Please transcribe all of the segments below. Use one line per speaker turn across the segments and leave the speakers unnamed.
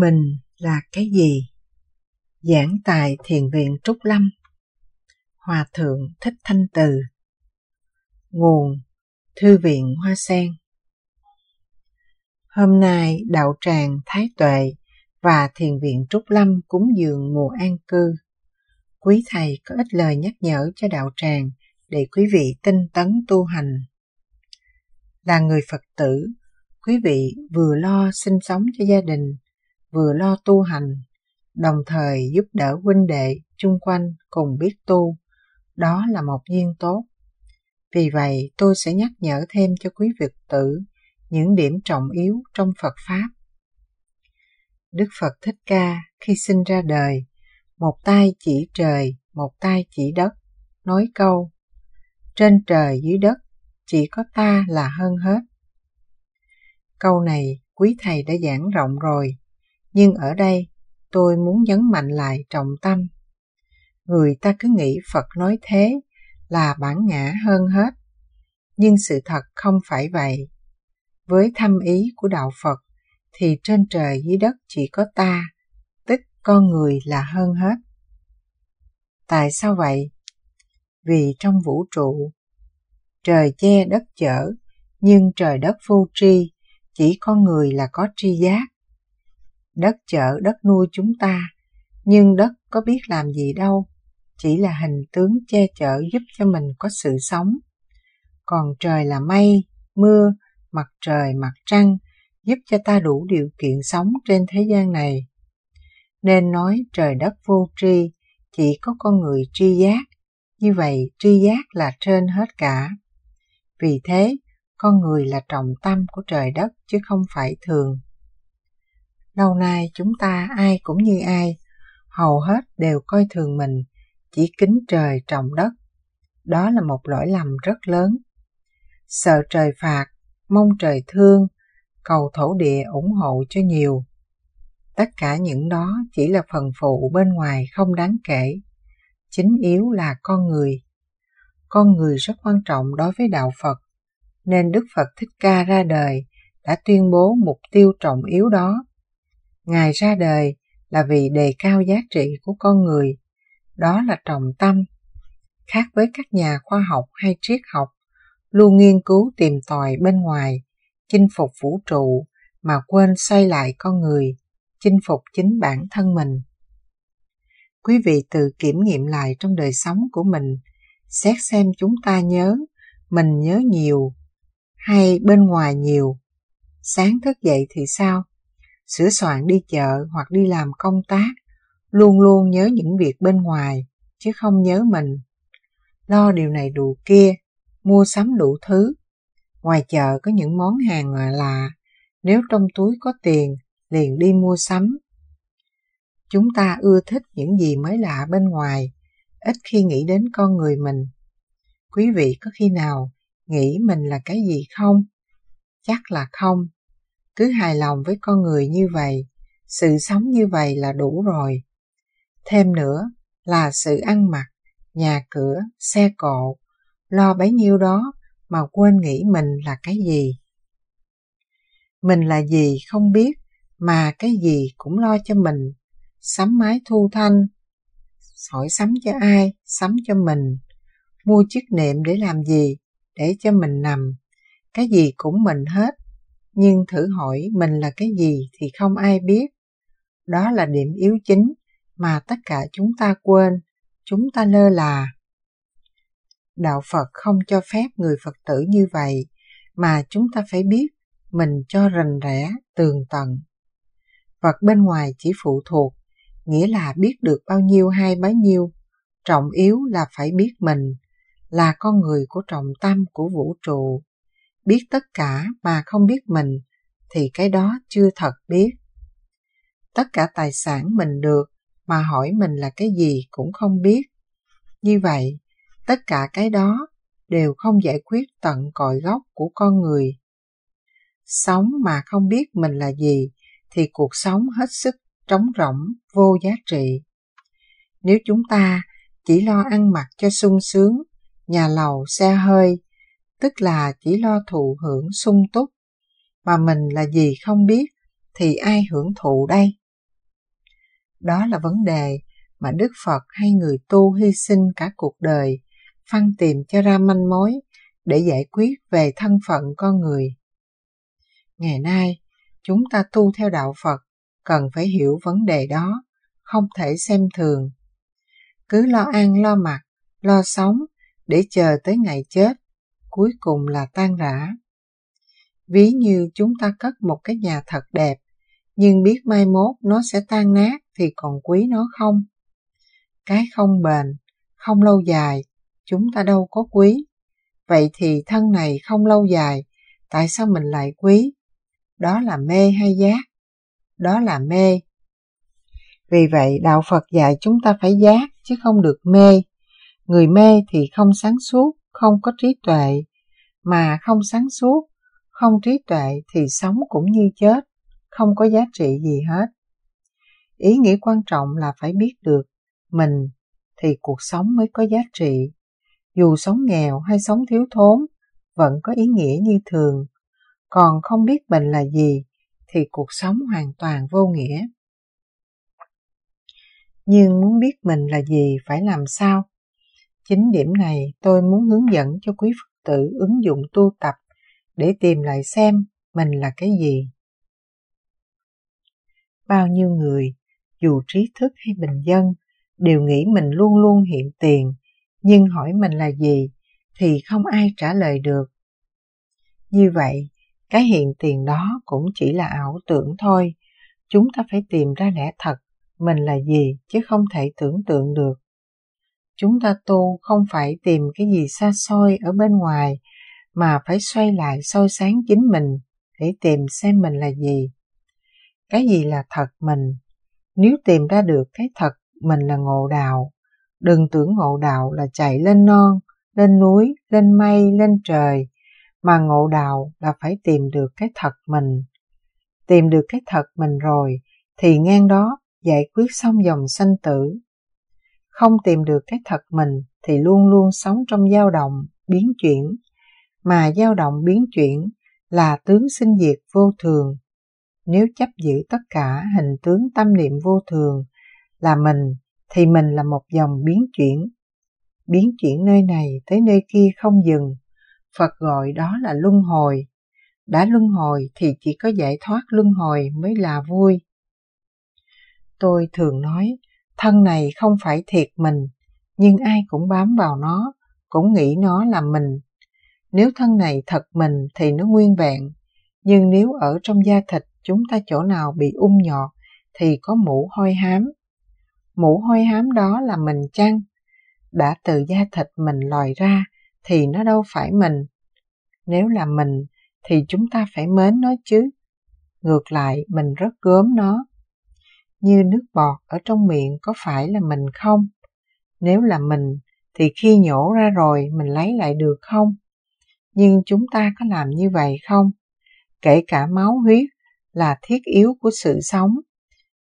Mình là cái gì? Giảng tài Thiền viện Trúc Lâm Hòa Thượng Thích Thanh Từ Nguồn Thư viện Hoa Sen Hôm nay Đạo Tràng Thái Tuệ và Thiền viện Trúc Lâm cúng dường mùa an cư. Quý Thầy có ít lời nhắc nhở cho Đạo Tràng để quý vị tinh tấn tu hành. Là người Phật tử, quý vị vừa lo sinh sống cho gia đình, vừa lo tu hành, đồng thời giúp đỡ huynh đệ chung quanh cùng biết tu. Đó là một duyên tốt. Vì vậy, tôi sẽ nhắc nhở thêm cho quý Việt tử những điểm trọng yếu trong Phật Pháp. Đức Phật Thích Ca khi sinh ra đời, một tay chỉ trời, một tay chỉ đất, nói câu Trên trời dưới đất, chỉ có ta là hơn hết. Câu này quý thầy đã giảng rộng rồi, nhưng ở đây tôi muốn nhấn mạnh lại trọng tâm. Người ta cứ nghĩ Phật nói thế là bản ngã hơn hết, nhưng sự thật không phải vậy. Với thâm ý của Đạo Phật thì trên trời dưới đất chỉ có ta, tức con người là hơn hết. Tại sao vậy? Vì trong vũ trụ, trời che đất chở, nhưng trời đất vô tri, chỉ con người là có tri giác Đất chợ đất nuôi chúng ta, nhưng đất có biết làm gì đâu, chỉ là hình tướng che chở giúp cho mình có sự sống. Còn trời là mây, mưa, mặt trời, mặt trăng, giúp cho ta đủ điều kiện sống trên thế gian này. Nên nói trời đất vô tri, chỉ có con người tri giác, như vậy tri giác là trên hết cả. Vì thế, con người là trọng tâm của trời đất chứ không phải thường lâu nay chúng ta ai cũng như ai hầu hết đều coi thường mình chỉ kính trời trọng đất đó là một lỗi lầm rất lớn sợ trời phạt mong trời thương cầu thổ địa ủng hộ cho nhiều tất cả những đó chỉ là phần phụ bên ngoài không đáng kể chính yếu là con người con người rất quan trọng đối với đạo phật nên đức phật thích ca ra đời đã tuyên bố mục tiêu trọng yếu đó Ngài ra đời là vì đề cao giá trị của con người, đó là trọng tâm. Khác với các nhà khoa học hay triết học, luôn nghiên cứu tìm tòi bên ngoài, chinh phục vũ trụ mà quên xoay lại con người, chinh phục chính bản thân mình. Quý vị tự kiểm nghiệm lại trong đời sống của mình, xét xem chúng ta nhớ, mình nhớ nhiều, hay bên ngoài nhiều. Sáng thức dậy thì sao? sửa soạn đi chợ hoặc đi làm công tác, luôn luôn nhớ những việc bên ngoài, chứ không nhớ mình. Lo điều này đủ kia, mua sắm đủ thứ. Ngoài chợ có những món hàng ngoài lạ, nếu trong túi có tiền, liền đi mua sắm. Chúng ta ưa thích những gì mới lạ bên ngoài, ít khi nghĩ đến con người mình. Quý vị có khi nào nghĩ mình là cái gì không? Chắc là không cứ hài lòng với con người như vậy sự sống như vậy là đủ rồi thêm nữa là sự ăn mặc nhà cửa xe cộ lo bấy nhiêu đó mà quên nghĩ mình là cái gì mình là gì không biết mà cái gì cũng lo cho mình sắm máy thu thanh sỏi sắm cho ai sắm cho mình mua chiếc nệm để làm gì để cho mình nằm cái gì cũng mình hết nhưng thử hỏi mình là cái gì thì không ai biết. Đó là điểm yếu chính mà tất cả chúng ta quên, chúng ta lơ là. Đạo Phật không cho phép người Phật tử như vậy, mà chúng ta phải biết mình cho rành rẽ, tường tận. Vật bên ngoài chỉ phụ thuộc, nghĩa là biết được bao nhiêu hay bấy nhiêu. Trọng yếu là phải biết mình, là con người của trọng tâm của vũ trụ biết tất cả mà không biết mình thì cái đó chưa thật biết. Tất cả tài sản mình được mà hỏi mình là cái gì cũng không biết. Như vậy, tất cả cái đó đều không giải quyết tận cội gốc của con người. Sống mà không biết mình là gì thì cuộc sống hết sức trống rỗng, vô giá trị. Nếu chúng ta chỉ lo ăn mặc cho sung sướng, nhà lầu, xe hơi tức là chỉ lo thụ hưởng sung túc, mà mình là gì không biết thì ai hưởng thụ đây? Đó là vấn đề mà Đức Phật hay người tu hy sinh cả cuộc đời, phân tìm cho ra manh mối để giải quyết về thân phận con người. Ngày nay, chúng ta tu theo đạo Phật cần phải hiểu vấn đề đó, không thể xem thường. Cứ lo ăn lo mặc, lo sống để chờ tới ngày chết cuối cùng là tan rã. Ví như chúng ta cất một cái nhà thật đẹp, nhưng biết mai mốt nó sẽ tan nát thì còn quý nó không? Cái không bền, không lâu dài, chúng ta đâu có quý. Vậy thì thân này không lâu dài, tại sao mình lại quý? Đó là mê hay giác? Đó là mê. Vì vậy Đạo Phật dạy chúng ta phải giác chứ không được mê. Người mê thì không sáng suốt, không có trí tuệ, mà không sáng suốt, không trí tuệ thì sống cũng như chết, không có giá trị gì hết. Ý nghĩa quan trọng là phải biết được mình thì cuộc sống mới có giá trị. Dù sống nghèo hay sống thiếu thốn, vẫn có ý nghĩa như thường. Còn không biết mình là gì, thì cuộc sống hoàn toàn vô nghĩa. Nhưng muốn biết mình là gì phải làm sao? Chính điểm này tôi muốn hướng dẫn cho quý Phật tử ứng dụng tu tập để tìm lại xem mình là cái gì. Bao nhiêu người, dù trí thức hay bình dân, đều nghĩ mình luôn luôn hiện tiền, nhưng hỏi mình là gì thì không ai trả lời được. Như vậy, cái hiện tiền đó cũng chỉ là ảo tưởng thôi, chúng ta phải tìm ra lẽ thật, mình là gì chứ không thể tưởng tượng được chúng ta tu không phải tìm cái gì xa xôi ở bên ngoài mà phải xoay lại soi sáng chính mình để tìm xem mình là gì cái gì là thật mình nếu tìm ra được cái thật mình là ngộ đạo đừng tưởng ngộ đạo là chạy lên non lên núi lên mây lên trời mà ngộ đạo là phải tìm được cái thật mình tìm được cái thật mình rồi thì ngang đó giải quyết xong dòng sanh tử không tìm được cái thật mình thì luôn luôn sống trong dao động, biến chuyển. Mà dao động biến chuyển là tướng sinh diệt vô thường. Nếu chấp giữ tất cả hình tướng tâm niệm vô thường là mình, thì mình là một dòng biến chuyển. Biến chuyển nơi này tới nơi kia không dừng. Phật gọi đó là luân hồi. Đã luân hồi thì chỉ có giải thoát luân hồi mới là vui. Tôi thường nói, thân này không phải thiệt mình, nhưng ai cũng bám vào nó, cũng nghĩ nó là mình. Nếu thân này thật mình thì nó nguyên vẹn, nhưng nếu ở trong da thịt chúng ta chỗ nào bị ung um nhọt thì có mũ hôi hám. Mũ hôi hám đó là mình chăng? Đã từ da thịt mình lòi ra thì nó đâu phải mình. Nếu là mình thì chúng ta phải mến nó chứ. Ngược lại, mình rất gớm nó như nước bọt ở trong miệng có phải là mình không? Nếu là mình, thì khi nhổ ra rồi mình lấy lại được không? Nhưng chúng ta có làm như vậy không? Kể cả máu huyết là thiết yếu của sự sống.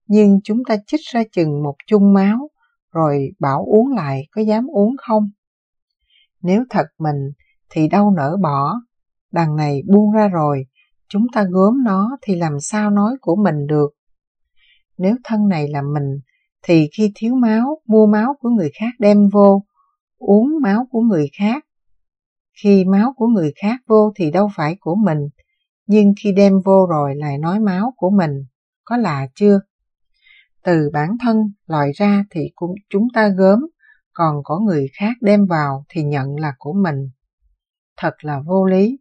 Nhưng chúng ta chích ra chừng một chung máu, rồi bảo uống lại có dám uống không? Nếu thật mình thì đâu nỡ bỏ, đằng này buông ra rồi, chúng ta gớm nó thì làm sao nói của mình được? nếu thân này là mình, thì khi thiếu máu, mua máu của người khác đem vô, uống máu của người khác. Khi máu của người khác vô thì đâu phải của mình, nhưng khi đem vô rồi lại nói máu của mình, có lạ chưa? Từ bản thân loại ra thì cũng chúng ta gớm, còn có người khác đem vào thì nhận là của mình. Thật là vô lý.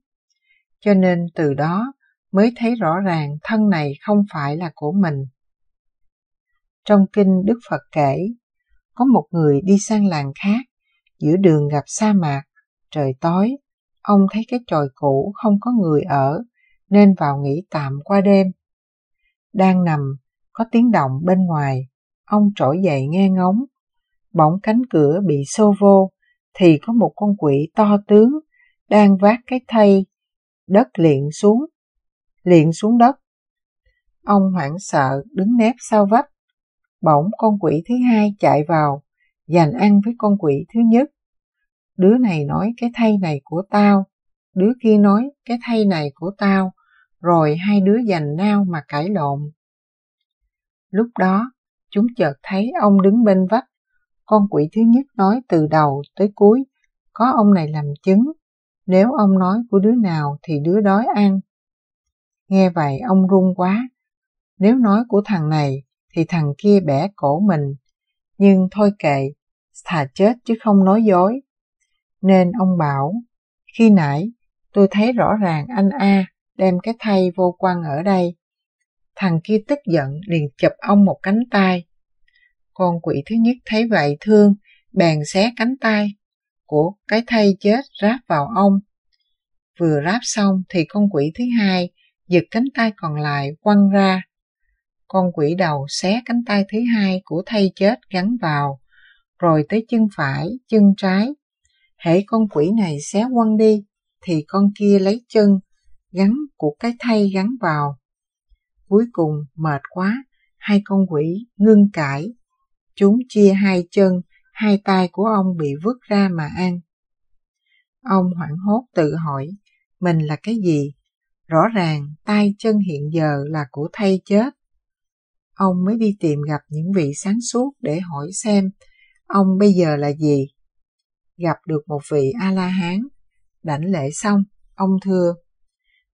Cho nên từ đó mới thấy rõ ràng thân này không phải là của mình trong kinh Đức Phật kể, có một người đi sang làng khác, giữa đường gặp sa mạc, trời tối, ông thấy cái chòi cũ không có người ở, nên vào nghỉ tạm qua đêm. Đang nằm, có tiếng động bên ngoài, ông trỗi dậy nghe ngóng. Bỗng cánh cửa bị xô vô, thì có một con quỷ to tướng, đang vác cái thây, đất liện xuống, liện xuống đất. Ông hoảng sợ đứng nép sau vách, Bỗng con quỷ thứ hai chạy vào, giành ăn với con quỷ thứ nhất. Đứa này nói cái thay này của tao, đứa kia nói cái thay này của tao, rồi hai đứa giành nao mà cãi lộn. Lúc đó, chúng chợt thấy ông đứng bên vách. Con quỷ thứ nhất nói từ đầu tới cuối, có ông này làm chứng. Nếu ông nói của đứa nào thì đứa đói ăn. Nghe vậy ông run quá. Nếu nói của thằng này, thì thằng kia bẻ cổ mình. Nhưng thôi kệ, thà chết chứ không nói dối. Nên ông bảo, khi nãy tôi thấy rõ ràng anh A đem cái thay vô quan ở đây. Thằng kia tức giận liền chụp ông một cánh tay. Con quỷ thứ nhất thấy vậy thương, bèn xé cánh tay của cái thay chết ráp vào ông. Vừa ráp xong thì con quỷ thứ hai giật cánh tay còn lại quăng ra con quỷ đầu xé cánh tay thứ hai của thay chết gắn vào, rồi tới chân phải, chân trái. Hễ con quỷ này xé quăng đi, thì con kia lấy chân, gắn của cái thay gắn vào. Cuối cùng mệt quá, hai con quỷ ngưng cãi. Chúng chia hai chân, hai tay của ông bị vứt ra mà ăn. Ông hoảng hốt tự hỏi, mình là cái gì? Rõ ràng tay chân hiện giờ là của thay chết ông mới đi tìm gặp những vị sáng suốt để hỏi xem ông bây giờ là gì. Gặp được một vị A-la-hán, đảnh lễ xong, ông thưa,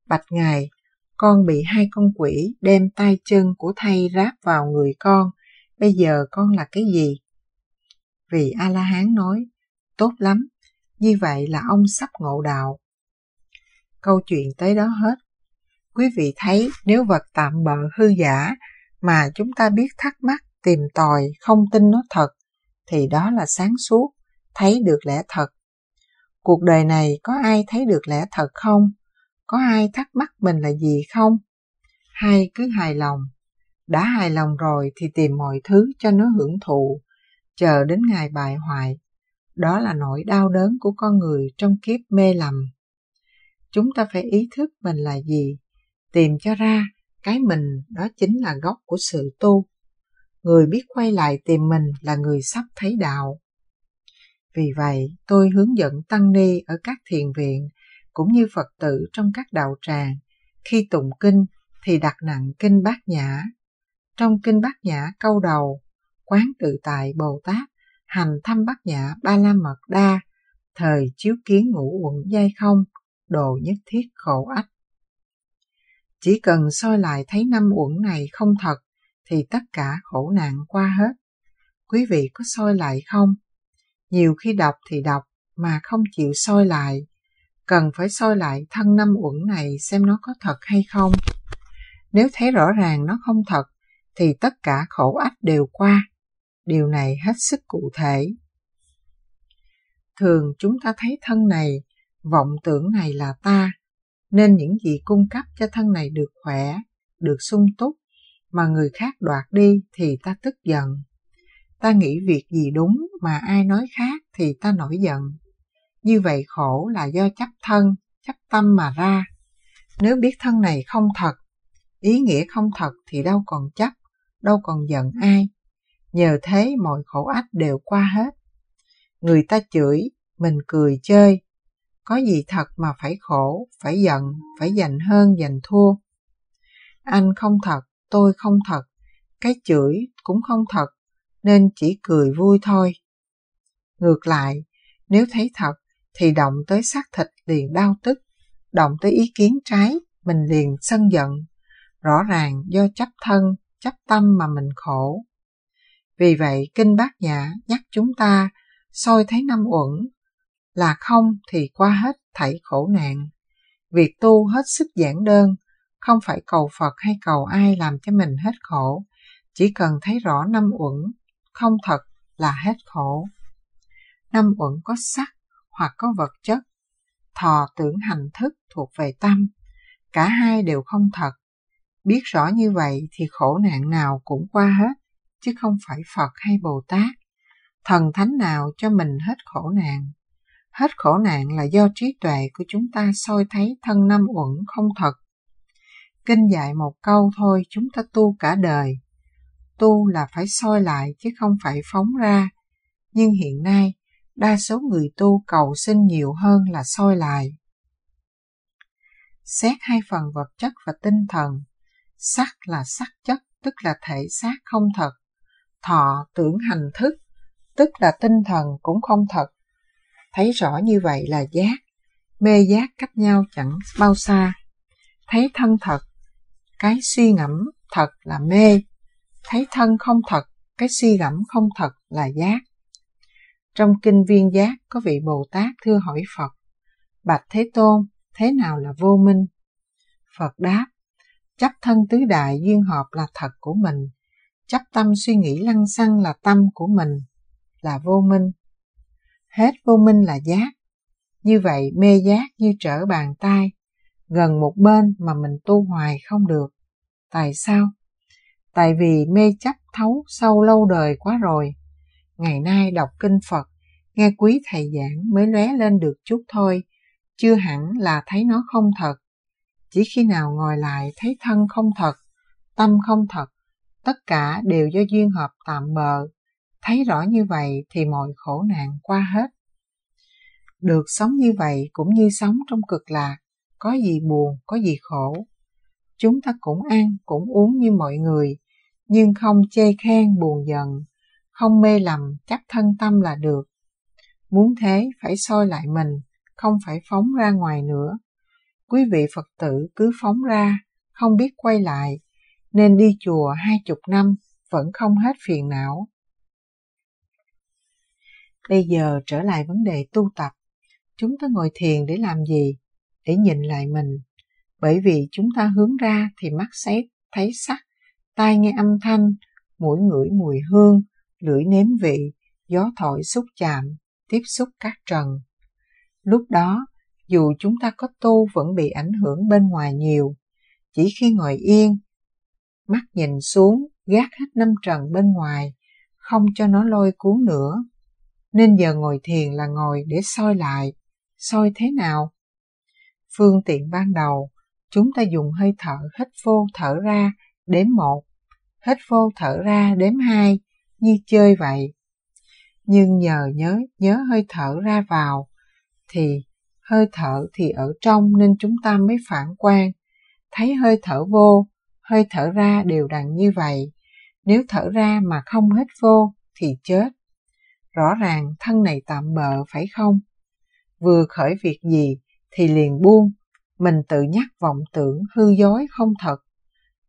Bạch Ngài, con bị hai con quỷ đem tay chân của thay ráp vào người con, bây giờ con là cái gì? Vị A-la-hán nói, tốt lắm, như vậy là ông sắp ngộ đạo. Câu chuyện tới đó hết. Quý vị thấy nếu vật tạm bợ hư giả mà chúng ta biết thắc mắc tìm tòi không tin nó thật thì đó là sáng suốt thấy được lẽ thật cuộc đời này có ai thấy được lẽ thật không có ai thắc mắc mình là gì không hay cứ hài lòng đã hài lòng rồi thì tìm mọi thứ cho nó hưởng thụ chờ đến ngày bại hoại đó là nỗi đau đớn của con người trong kiếp mê lầm chúng ta phải ý thức mình là gì tìm cho ra cái mình đó chính là gốc của sự tu. Người biết quay lại tìm mình là người sắp thấy đạo. Vì vậy, tôi hướng dẫn tăng ni ở các thiền viện cũng như Phật tử trong các đạo tràng, khi tụng kinh thì đặt nặng kinh Bát Nhã. Trong kinh Bát Nhã câu đầu, quán tự tại Bồ Tát hành thăm Bát Nhã Ba La Mật Đa, thời chiếu kiến ngũ quận giai không, đồ nhất thiết khổ ách chỉ cần soi lại thấy năm uẩn này không thật thì tất cả khổ nạn qua hết. Quý vị có soi lại không? Nhiều khi đọc thì đọc mà không chịu soi lại. Cần phải soi lại thân năm uẩn này xem nó có thật hay không. Nếu thấy rõ ràng nó không thật thì tất cả khổ ách đều qua. Điều này hết sức cụ thể. Thường chúng ta thấy thân này, vọng tưởng này là ta, nên những gì cung cấp cho thân này được khỏe, được sung túc, mà người khác đoạt đi thì ta tức giận. Ta nghĩ việc gì đúng mà ai nói khác thì ta nổi giận. Như vậy khổ là do chấp thân, chấp tâm mà ra. Nếu biết thân này không thật, ý nghĩa không thật thì đâu còn chấp, đâu còn giận ai. Nhờ thế mọi khổ ách đều qua hết. Người ta chửi, mình cười chơi, có gì thật mà phải khổ, phải giận, phải giành hơn giành thua. Anh không thật, tôi không thật, cái chửi cũng không thật, nên chỉ cười vui thôi. Ngược lại, nếu thấy thật thì động tới xác thịt liền đau tức, động tới ý kiến trái, mình liền sân giận. Rõ ràng do chấp thân, chấp tâm mà mình khổ. Vì vậy, Kinh Bát Nhã nhắc chúng ta soi thấy năm uẩn là không thì qua hết thảy khổ nạn. Việc tu hết sức giản đơn, không phải cầu Phật hay cầu ai làm cho mình hết khổ, chỉ cần thấy rõ năm uẩn, không thật là hết khổ. Năm uẩn có sắc hoặc có vật chất, thọ tưởng hành thức thuộc về tâm, cả hai đều không thật. Biết rõ như vậy thì khổ nạn nào cũng qua hết, chứ không phải Phật hay Bồ Tát. Thần thánh nào cho mình hết khổ nạn? Hết khổ nạn là do trí tuệ của chúng ta soi thấy thân năm uẩn không thật. Kinh dạy một câu thôi chúng ta tu cả đời. Tu là phải soi lại chứ không phải phóng ra. Nhưng hiện nay, đa số người tu cầu xin nhiều hơn là soi lại. Xét hai phần vật chất và tinh thần. Sắc là sắc chất, tức là thể xác không thật. Thọ tưởng hành thức, tức là tinh thần cũng không thật thấy rõ như vậy là giác, mê giác cách nhau chẳng bao xa. Thấy thân thật, cái suy ngẫm thật là mê, thấy thân không thật, cái suy ngẫm không thật là giác. Trong kinh viên giác có vị Bồ Tát thưa hỏi Phật, Bạch Thế Tôn, thế nào là vô minh? Phật đáp, chấp thân tứ đại duyên hợp là thật của mình, chấp tâm suy nghĩ lăng xăng là tâm của mình, là vô minh hết vô minh là giác. Như vậy mê giác như trở bàn tay, gần một bên mà mình tu hoài không được. Tại sao? Tại vì mê chấp thấu sâu lâu đời quá rồi. Ngày nay đọc kinh Phật, nghe quý thầy giảng mới lóe lên được chút thôi, chưa hẳn là thấy nó không thật. Chỉ khi nào ngồi lại thấy thân không thật, tâm không thật, tất cả đều do duyên hợp tạm bờ Thấy rõ như vậy thì mọi khổ nạn qua hết. Được sống như vậy cũng như sống trong cực lạc, có gì buồn, có gì khổ. Chúng ta cũng ăn, cũng uống như mọi người, nhưng không chê khen buồn giận, không mê lầm chắc thân tâm là được. Muốn thế phải soi lại mình, không phải phóng ra ngoài nữa. Quý vị Phật tử cứ phóng ra, không biết quay lại, nên đi chùa hai chục năm vẫn không hết phiền não. Bây giờ trở lại vấn đề tu tập. Chúng ta ngồi thiền để làm gì? Để nhìn lại mình. Bởi vì chúng ta hướng ra thì mắt xét, thấy sắc, tai nghe âm thanh, mũi ngửi mùi hương, lưỡi nếm vị, gió thổi xúc chạm, tiếp xúc các trần. Lúc đó, dù chúng ta có tu vẫn bị ảnh hưởng bên ngoài nhiều. Chỉ khi ngồi yên, mắt nhìn xuống, gác hết năm trần bên ngoài, không cho nó lôi cuốn nữa nên giờ ngồi thiền là ngồi để soi lại, soi thế nào? Phương tiện ban đầu, chúng ta dùng hơi thở hít vô thở ra, đếm một, hít vô thở ra đếm hai, như chơi vậy. Nhưng nhờ nhớ nhớ hơi thở ra vào, thì hơi thở thì ở trong nên chúng ta mới phản quan, thấy hơi thở vô, hơi thở ra đều đặn như vậy. Nếu thở ra mà không hít vô thì chết rõ ràng thân này tạm bợ phải không? Vừa khởi việc gì thì liền buông, mình tự nhắc vọng tưởng hư dối không thật.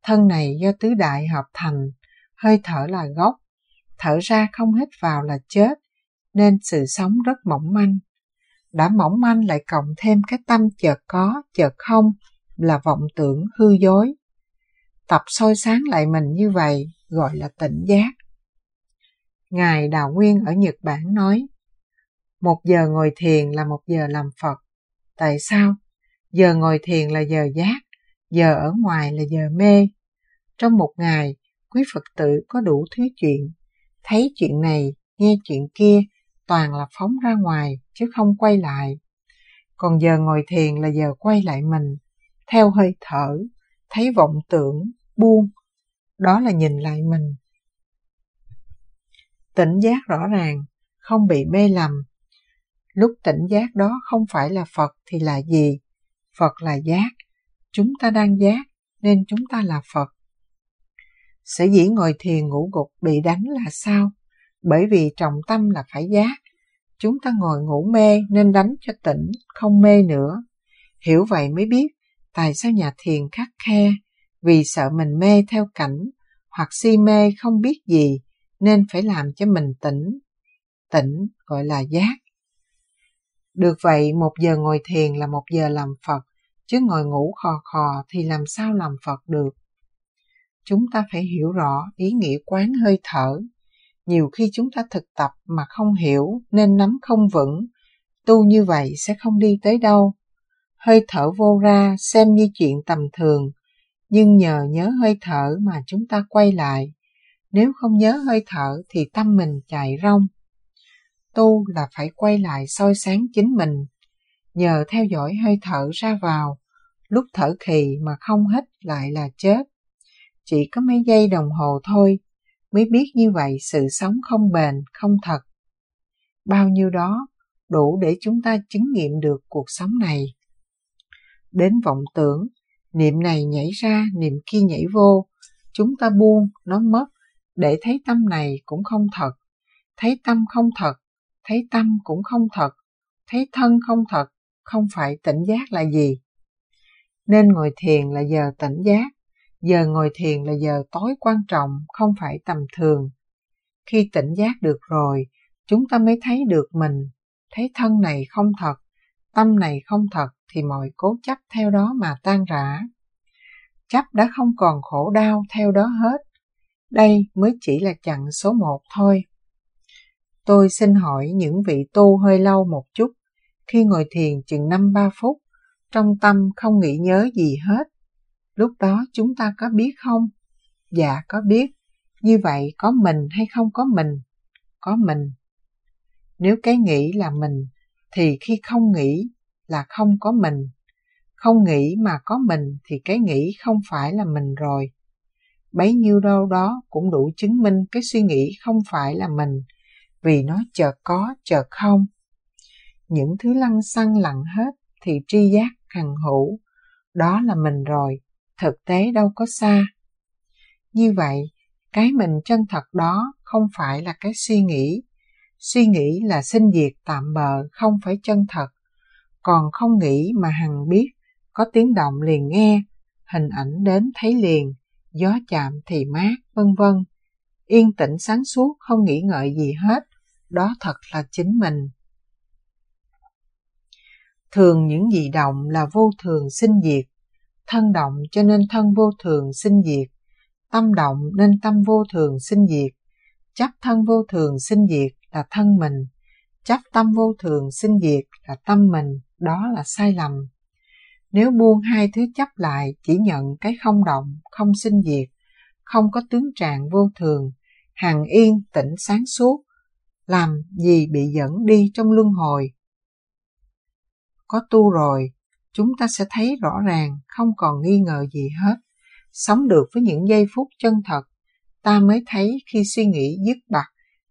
Thân này do tứ đại hợp thành, hơi thở là gốc, thở ra không hít vào là chết, nên sự sống rất mỏng manh. Đã mỏng manh lại cộng thêm cái tâm chợt có, chợt không là vọng tưởng hư dối. Tập soi sáng lại mình như vậy gọi là tỉnh giác. Ngài đạo Nguyên ở Nhật Bản nói Một giờ ngồi thiền là một giờ làm Phật. Tại sao? Giờ ngồi thiền là giờ giác, giờ ở ngoài là giờ mê. Trong một ngày, quý Phật tử có đủ thứ chuyện. Thấy chuyện này, nghe chuyện kia, toàn là phóng ra ngoài, chứ không quay lại. Còn giờ ngồi thiền là giờ quay lại mình, theo hơi thở, thấy vọng tưởng, buông. Đó là nhìn lại mình tỉnh giác rõ ràng không bị mê lầm lúc tỉnh giác đó không phải là phật thì là gì phật là giác chúng ta đang giác nên chúng ta là phật sở dĩ ngồi thiền ngủ gục bị đánh là sao bởi vì trọng tâm là phải giác chúng ta ngồi ngủ mê nên đánh cho tỉnh không mê nữa hiểu vậy mới biết tại sao nhà thiền khắc khe vì sợ mình mê theo cảnh hoặc si mê không biết gì nên phải làm cho mình tỉnh. Tỉnh gọi là giác. Được vậy, một giờ ngồi thiền là một giờ làm Phật, chứ ngồi ngủ khò khò thì làm sao làm Phật được. Chúng ta phải hiểu rõ ý nghĩa quán hơi thở. Nhiều khi chúng ta thực tập mà không hiểu nên nắm không vững, tu như vậy sẽ không đi tới đâu. Hơi thở vô ra xem như chuyện tầm thường, nhưng nhờ nhớ hơi thở mà chúng ta quay lại nếu không nhớ hơi thở thì tâm mình chạy rong. Tu là phải quay lại soi sáng chính mình, nhờ theo dõi hơi thở ra vào, lúc thở khì mà không hít lại là chết. Chỉ có mấy giây đồng hồ thôi, mới biết như vậy sự sống không bền, không thật. Bao nhiêu đó đủ để chúng ta chứng nghiệm được cuộc sống này. Đến vọng tưởng, niệm này nhảy ra, niệm kia nhảy vô, chúng ta buông, nó mất, để thấy tâm này cũng không thật thấy tâm không thật thấy tâm cũng không thật thấy thân không thật không phải tỉnh giác là gì nên ngồi thiền là giờ tỉnh giác giờ ngồi thiền là giờ tối quan trọng không phải tầm thường khi tỉnh giác được rồi chúng ta mới thấy được mình thấy thân này không thật tâm này không thật thì mọi cố chấp theo đó mà tan rã chấp đã không còn khổ đau theo đó hết đây mới chỉ là chặng số một thôi. Tôi xin hỏi những vị tu hơi lâu một chút, khi ngồi thiền chừng 5-3 phút, trong tâm không nghĩ nhớ gì hết. Lúc đó chúng ta có biết không? Dạ có biết. Như vậy có mình hay không có mình? Có mình. Nếu cái nghĩ là mình, thì khi không nghĩ là không có mình. Không nghĩ mà có mình thì cái nghĩ không phải là mình rồi bấy nhiêu đâu đó cũng đủ chứng minh cái suy nghĩ không phải là mình, vì nó chợt có chợt không. Những thứ lăng xăng lặng hết thì tri giác hằng hữu, đó là mình rồi, thực tế đâu có xa. Như vậy, cái mình chân thật đó không phải là cái suy nghĩ. Suy nghĩ là sinh diệt tạm bờ không phải chân thật, còn không nghĩ mà hằng biết, có tiếng động liền nghe, hình ảnh đến thấy liền gió chạm thì mát, vân vân. Yên tĩnh sáng suốt, không nghĩ ngợi gì hết, đó thật là chính mình. Thường những gì động là vô thường sinh diệt, thân động cho nên thân vô thường sinh diệt, tâm động nên tâm vô thường sinh diệt, chấp thân vô thường sinh diệt là thân mình, chấp tâm vô thường sinh diệt là tâm mình, đó là sai lầm. Nếu buông hai thứ chấp lại chỉ nhận cái không động, không sinh diệt, không có tướng trạng vô thường, hằng yên tĩnh sáng suốt, làm gì bị dẫn đi trong luân hồi. Có tu rồi, chúng ta sẽ thấy rõ ràng, không còn nghi ngờ gì hết. Sống được với những giây phút chân thật, ta mới thấy khi suy nghĩ dứt bặt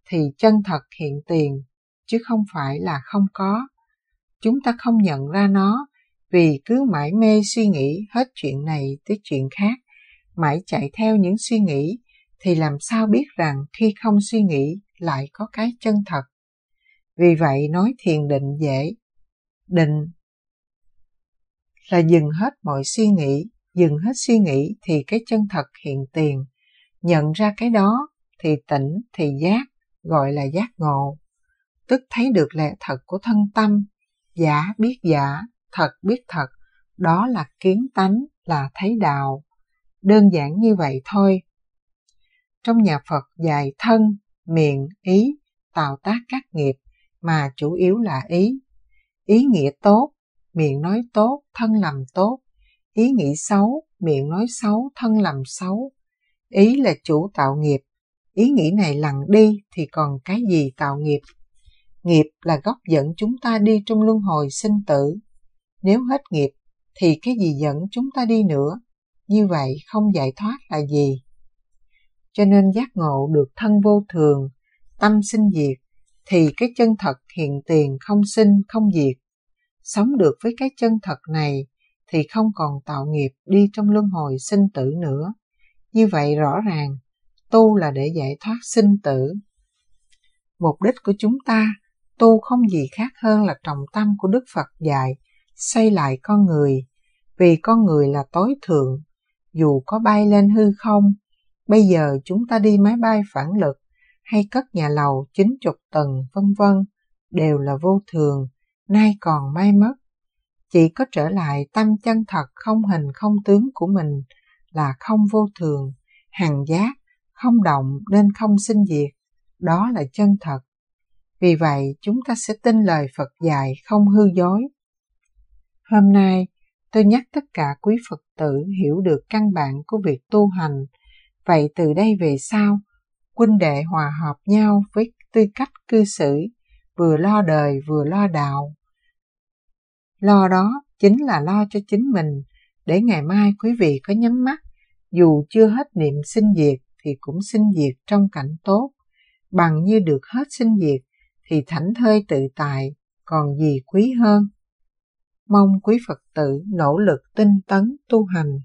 thì chân thật hiện tiền, chứ không phải là không có. Chúng ta không nhận ra nó, vì cứ mãi mê suy nghĩ hết chuyện này tới chuyện khác, mãi chạy theo những suy nghĩ, thì làm sao biết rằng khi không suy nghĩ lại có cái chân thật. Vì vậy nói thiền định dễ. Định là dừng hết mọi suy nghĩ, dừng hết suy nghĩ thì cái chân thật hiện tiền. Nhận ra cái đó thì tỉnh, thì giác, gọi là giác ngộ. Tức thấy được lẽ thật của thân tâm, giả biết giả, thật biết thật, đó là kiến tánh, là thấy đạo. Đơn giản như vậy thôi. Trong nhà Phật dạy thân, miệng, ý, tạo tác các nghiệp mà chủ yếu là ý. Ý nghĩa tốt, miệng nói tốt, thân làm tốt. Ý nghĩ xấu, miệng nói xấu, thân làm xấu. Ý là chủ tạo nghiệp, ý nghĩ này lặng đi thì còn cái gì tạo nghiệp nghiệp là gốc dẫn chúng ta đi trong luân hồi sinh tử nếu hết nghiệp thì cái gì dẫn chúng ta đi nữa, như vậy không giải thoát là gì? Cho nên giác ngộ được thân vô thường, tâm sinh diệt, thì cái chân thật hiện tiền không sinh không diệt. Sống được với cái chân thật này thì không còn tạo nghiệp đi trong luân hồi sinh tử nữa. Như vậy rõ ràng, tu là để giải thoát sinh tử. Mục đích của chúng ta, tu không gì khác hơn là trọng tâm của Đức Phật dạy xây lại con người, vì con người là tối thượng, dù có bay lên hư không, bây giờ chúng ta đi máy bay phản lực hay cất nhà lầu 90 tầng vân vân đều là vô thường, nay còn may mất. Chỉ có trở lại tâm chân thật không hình không tướng của mình là không vô thường, hằng giác, không động nên không sinh diệt, đó là chân thật. Vì vậy, chúng ta sẽ tin lời Phật dạy không hư dối. Hôm nay, tôi nhắc tất cả quý Phật tử hiểu được căn bản của việc tu hành. Vậy từ đây về sau, quân đệ hòa hợp nhau với tư cách cư xử, vừa lo đời vừa lo đạo. Lo đó chính là lo cho chính mình, để ngày mai quý vị có nhắm mắt, dù chưa hết niệm sinh diệt thì cũng sinh diệt trong cảnh tốt, bằng như được hết sinh diệt thì thảnh thơi tự tại, còn gì quý hơn mong quý Phật tử nỗ lực tinh tấn tu hành